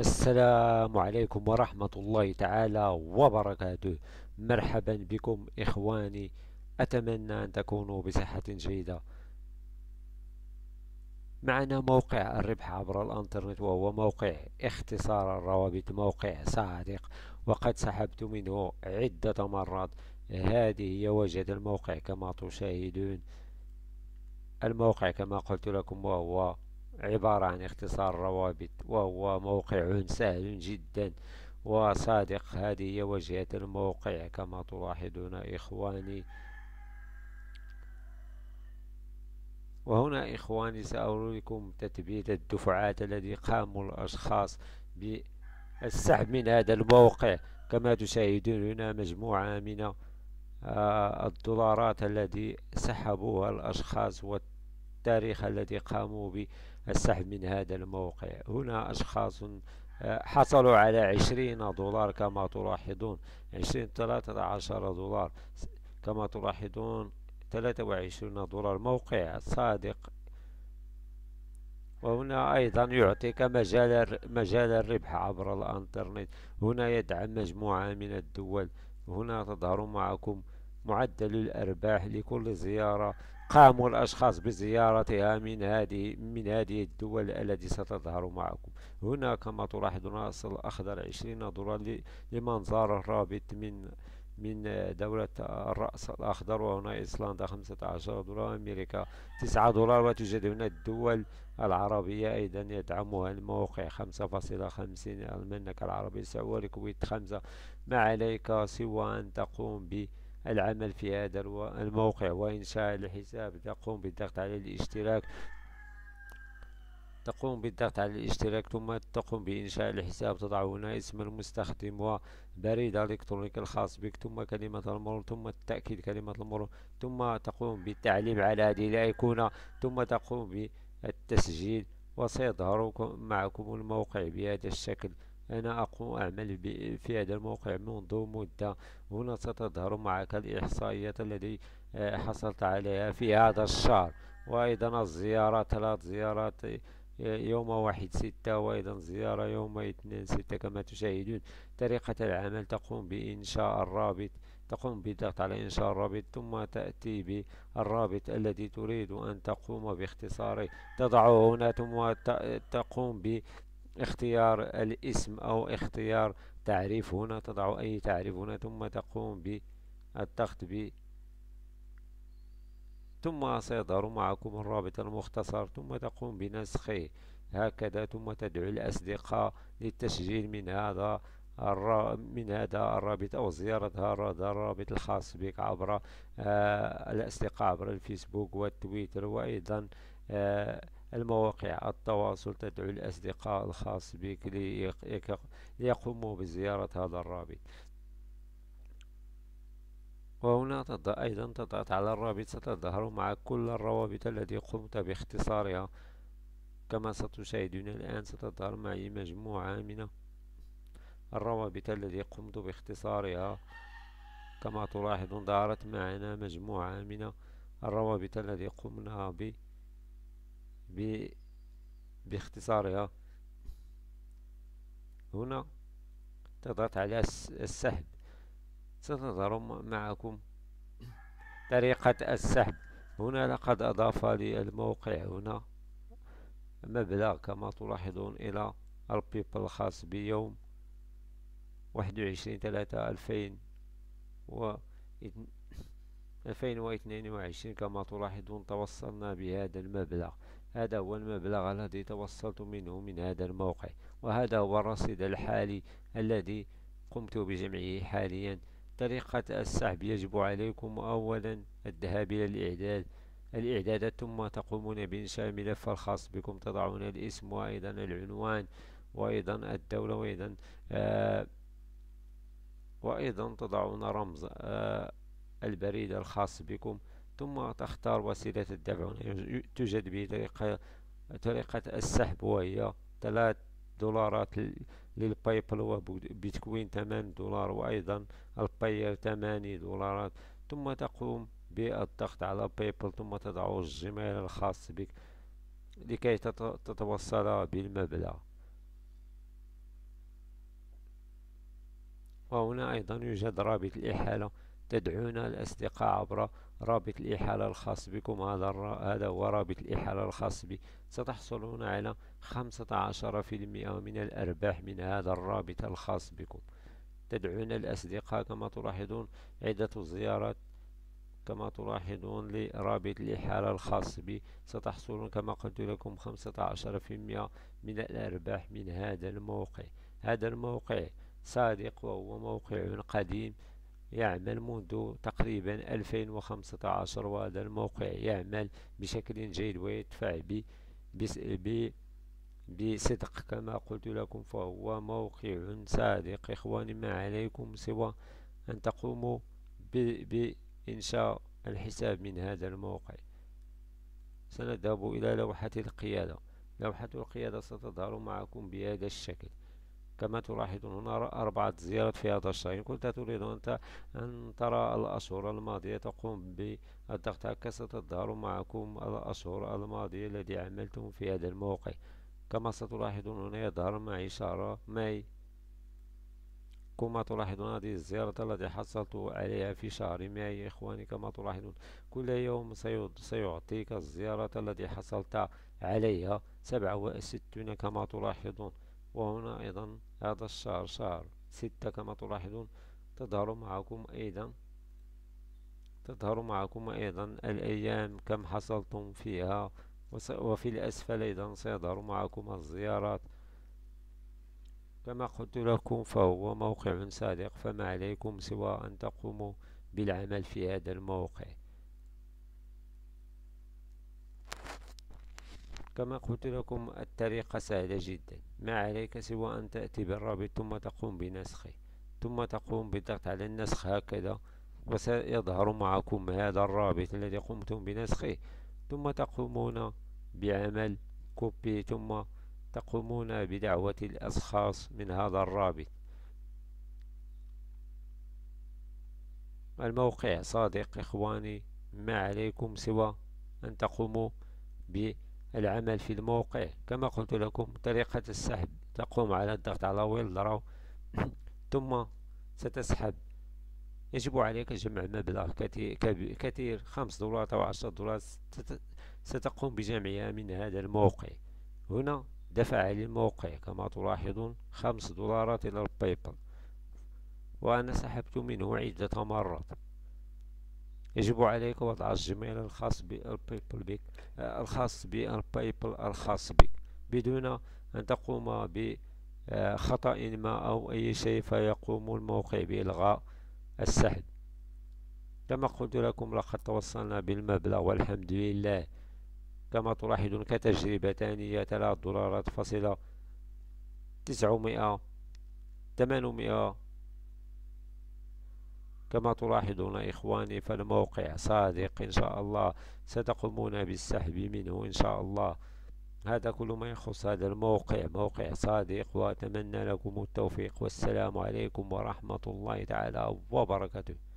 السلام عليكم ورحمة الله تعالى وبركاته مرحبا بكم إخواني أتمنى أن تكونوا بصحة جيدة معنا موقع الربح عبر الانترنت وهو موقع اختصار الروابط موقع صادق وقد سحبت منه عدة مرات هذه هي وجد الموقع كما تشاهدون الموقع كما قلت لكم وهو عبارة عن اختصار روابط وهو موقع سهل جدا وصادق هذه هي واجهة الموقع كما تلاحظون إخواني وهنا إخواني سأريكم تثبيت الدفعات الذي قاموا الأشخاص بالسحب من هذا الموقع كما تشاهدون هنا مجموعة من آه، الدولارات التي سحبوها الأشخاص والت التاريخ الذي قاموا بالسحب من هذا الموقع هنا أشخاص آه، حصلوا على عشرين دولار كما تلاحظون عشرين ثلاثة عشر دولار كما تلاحظون ثلاثة وعشرين دولار موقع صادق وهنا أيضا يعطيك مجال مجال الربح عبر الأنترنت هنا يدعم مجموعة من الدول هنا تظهر معكم معدل الأرباح لكل زيارة قاموا الأشخاص بزيارتها من هذه من هذه الدول التي ستظهر معكم هنا كما تلاحظون أصل أخضر 20 دولار لمن زار الرابط من من دولة الرأس الأخضر وهنا إيسلندا 15 دولار أمريكا 9 دولار وتوجد هنا الدول العربية أيضا يدعمها الموقع 5.50 المملكة العربية السعودية الكويت 5 ما عليك سوى أن تقوم ب العمل في هذا الموقع وإنشاء الحساب تقوم بالضغط على الاشتراك تقوم بالضغط على الاشتراك ثم تقوم بإنشاء الحساب تضع هنا اسم المستخدم وبريد الإلكترونيك الخاص بك ثم كلمة المرور ثم تأكيد كلمة المرور ثم تقوم بالتعليم على هذه الأيقونة ثم تقوم بالتسجيل وسيظهر معكم الموقع بهذا الشكل أنا أقوم أعمل في هذا الموقع منذ مدة هنا ستظهر معك الإحصائيات التي آه، حصلت عليها في هذا الشهر وأيضا الزيارات ثلاث زيارات آه، يوم واحد ستة وأيضا زيارة يوم اثنين ستة كما تشاهدون طريقة العمل تقوم بإنشاء الرابط تقوم بالضغط على إنشاء الرابط ثم تأتي بالرابط الذي تريد أن تقوم باختصاره تضعه هنا ثم تقوم اختيار الاسم أو اختيار تعريف هنا تضع أي تعريف هنا ثم تقوم بالضغط ب ثم سيظهر معكم الرابط المختصر ثم تقوم بنسخه هكذا ثم تدعو الأصدقاء للتسجيل من هذا من هذا الرابط أو زيارة هذا الرابط الخاص بك عبر آه، الأصدقاء عبر الفيسبوك والتويتر وأيضا آه المواقع التواصل تدعو الأصدقاء الخاص بك ليقوموا بزيارة هذا الرابط وهنا تضع أيضا تضغط على الرابط ستظهر مع كل الروابط التي قمت باختصارها كما ستشاهدون الآن ستظهر معي مجموعة من الروابط التي قمت باختصارها كما تلاحظون ظهرت معنا مجموعة من الروابط التي قمنا باختصارها ب باختصارها هنا تضغط على السحب ستظهر معكم طريقة السحب هنا لقد أضاف للموقع هنا مبلغ كما تلاحظون إلى البيبل الخاص بيوم واحد وعشرين ثلاثة ألفين و ألفين واثنين وعشرين كما تلاحظون توصلنا بهذا المبلغ هذا هو المبلغ الذي توصلت منه من هذا الموقع وهذا هو الرصيد الحالي الذي قمت بجمعه حاليا طريقة السحب يجب عليكم أولا الذهاب إلى الإعداد الإعدادات ثم تقومون بإنشاء الملف الخاص بكم تضعون الاسم وأيضا العنوان وأيضا الدولة وأيضا آه وأيضا تضعون رمز آه البريد الخاص بكم ثم تختار وسيلة الدفع توجد به طريقة طريقة السحب وهي ثلاث دولارات للباي بال وبيتكوين 8 دولار وأيضا الباير 8 دولارات ثم تقوم بالضغط على باي بال ثم تضع الجيميل الخاص بك لكي تتوصل بالمبلغ وهنا أيضا يوجد رابط الإحالة تدعونا الأصدقاء عبر رابط الإحالة الخاص بكم هذا هذا هو رابط الإحالة الخاص بي ستحصلون على 15% من الأرباح من هذا الرابط الخاص بكم تدعونا الأصدقاء كما تلاحظون عدة زيارات كما تلاحظون لرابط الإحالة الخاص بي ستحصلون كما قلت لكم 15% من الأرباح من هذا الموقع هذا الموقع صادق وهو موقع قديم يعمل منذ تقريبا 2015 وهذا الموقع يعمل بشكل جيد ويدفع ب بصدق كما قلت لكم فهو موقع صادق إخواني ما عليكم سوى أن تقوموا بإنشاء الحساب من هذا الموقع سنذهب إلى لوحة القيادة لوحة القيادة ستظهر معكم بهذا الشكل كما تلاحظون هنا أربعة زيارات في هذا الشهر إن كنت تريد أنت أن ترى الأشهر الماضية تقوم بالضغط هكا ستظهر معكم الأشهر الماضية الذي عملتم في هذا الموقع كما ستلاحظون هنا يظهر معي شهر ماي كما تلاحظون هذه الزيارة التي حصلت عليها في شهر ماي إخواني كما تلاحظون كل يوم سيعطيك الزيارة التي حصلت عليها سبعة وستون كما تلاحظون وهنا أيضا هذا الشهر شهر ستة كما تلاحظون تظهر معكم أيضا تظهر معكم أيضا الأيام كم حصلتم فيها وفي الأسفل أيضا سيظهر معكم الزيارات كما قلت لكم فهو موقع صادق فما عليكم سوى أن تقوموا بالعمل في هذا الموقع كما قلت لكم الطريقة سهلة جدا ما عليك سوى أن تأتي بالرابط ثم تقوم بنسخه ثم تقوم بالضغط على النسخ هكذا وسيظهر معكم هذا الرابط الذي قمتم بنسخه ثم تقومون بعمل كوبي ثم تقومون بدعوة الأشخاص من هذا الرابط الموقع صادق إخواني ما عليكم سوى أن تقوموا بنسخه العمل في الموقع كما قلت لكم طريقة السحب تقوم على الضغط على ويل راو ثم ستسحب يجب عليك جمع مبلغ كثير خمس دولارات أو عشرة دولارات ستقوم بجمعها من هذا الموقع هنا دفع للموقع كما تلاحظون خمس دولارات إلى البيبل وأنا سحبت منه عدة مرات يجب عليك وضع الجميل الخاص بالبيبل بك آه، الخاص بالبيبل الخاص بك بدون أن تقوم بخطأ آه، ما أو أي شيء فيقوم الموقع بإلغاء السحب كما قلت لكم لقد توصلنا بالمبلغ والحمد لله كما تلاحظون كتجربتان هي 3 دولارات فاصلة تسعمائة 800 كما تلاحظون إخواني فالموقع صادق إن شاء الله ستقومون بالسحب منه إن شاء الله هذا كل ما يخص هذا الموقع موقع صادق وأتمنى لكم التوفيق والسلام عليكم ورحمة الله تعالى وبركاته